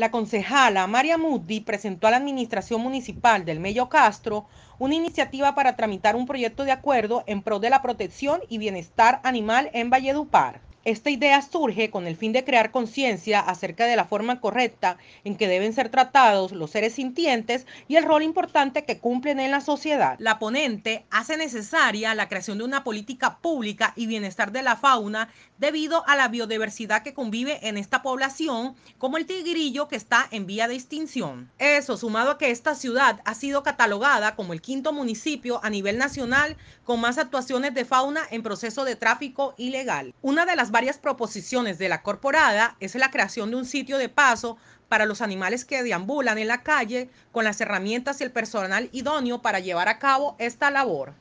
la concejala María Muddi presentó a la Administración Municipal del Mello Castro una iniciativa para tramitar un proyecto de acuerdo en pro de la protección y bienestar animal en Valledupar. Esta idea surge con el fin de crear conciencia acerca de la forma correcta en que deben ser tratados los seres sintientes y el rol importante que cumplen en la sociedad. La ponente hace necesaria la creación de una política pública y bienestar de la fauna debido a la biodiversidad que convive en esta población, como el tigrillo que está en vía de extinción. Eso, sumado a que esta ciudad ha sido catalogada como el quinto municipio a nivel nacional con más actuaciones de fauna en proceso de tráfico ilegal. Una de las varias proposiciones de la corporada es la creación de un sitio de paso para los animales que deambulan en la calle con las herramientas y el personal idóneo para llevar a cabo esta labor.